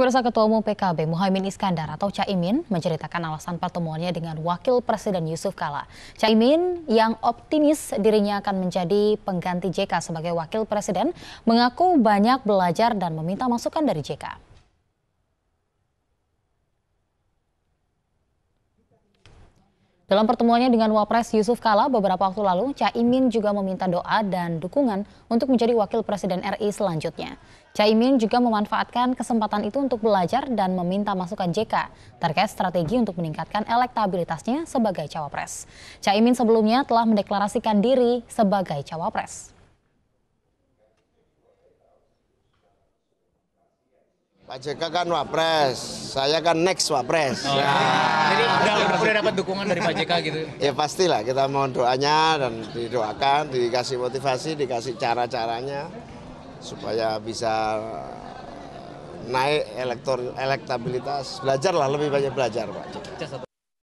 Pemirsa Ketua Umum PKB Muhaimin Iskandar atau Caimin menceritakan alasan pertemuannya dengan Wakil Presiden Yusuf Kala. Caimin yang optimis dirinya akan menjadi pengganti JK sebagai Wakil Presiden mengaku banyak belajar dan meminta masukan dari JK. Dalam pertemuannya dengan Wapres Yusuf Kala beberapa waktu lalu, Caimin juga meminta doa dan dukungan untuk menjadi wakil presiden RI selanjutnya. Caimin juga memanfaatkan kesempatan itu untuk belajar dan meminta masukan JK terkait strategi untuk meningkatkan elektabilitasnya sebagai cawapres. Caimin sebelumnya telah mendeklarasikan diri sebagai cawapres. Pak JK kan wapres, saya kan next wapres. Oh, iya. ya. Jadi udah, udah, udah dapat dukungan dari Pak JK gitu? ya pastilah, kita mohon doanya dan didoakan, dikasih motivasi, dikasih cara-caranya supaya bisa eh, naik elektor, elektabilitas. Belajarlah, lebih banyak belajar Pak JK.